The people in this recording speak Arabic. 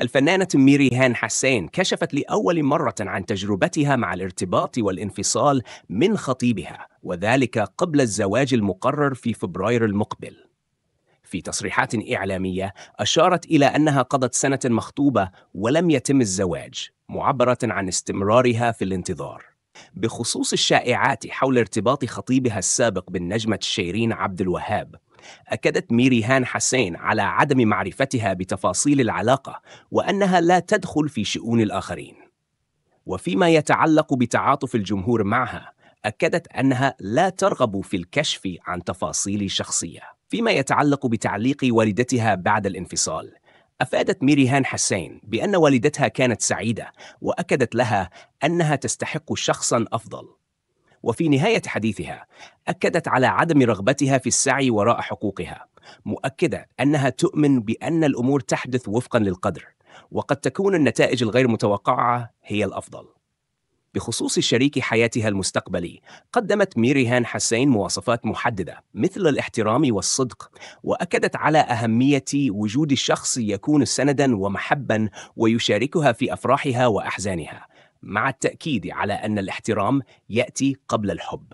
الفنانة ميريهان حسين كشفت لأول مرة عن تجربتها مع الارتباط والانفصال من خطيبها وذلك قبل الزواج المقرر في فبراير المقبل في تصريحات إعلامية أشارت إلى أنها قضت سنة مخطوبة ولم يتم الزواج معبرة عن استمرارها في الانتظار بخصوص الشائعات حول ارتباط خطيبها السابق بالنجمة شيرين عبد الوهاب أكدت ميريهان حسين على عدم معرفتها بتفاصيل العلاقة وأنها لا تدخل في شؤون الآخرين. وفيما يتعلق بتعاطف الجمهور معها، أكدت أنها لا ترغب في الكشف عن تفاصيل شخصية. فيما يتعلق بتعليق والدتها بعد الانفصال، أفادت ميريهان حسين بأن والدتها كانت سعيدة وأكدت لها أنها تستحق شخصا أفضل وفي نهاية حديثها أكدت على عدم رغبتها في السعي وراء حقوقها مؤكدة أنها تؤمن بأن الأمور تحدث وفقا للقدر وقد تكون النتائج الغير متوقعة هي الأفضل بخصوص شريك حياتها المستقبلي قدمت ميريهان حسين مواصفات محددة مثل الاحترام والصدق وأكدت على أهمية وجود شخص يكون سندا ومحبا ويشاركها في أفراحها وأحزانها مع التأكيد على أن الاحترام يأتي قبل الحب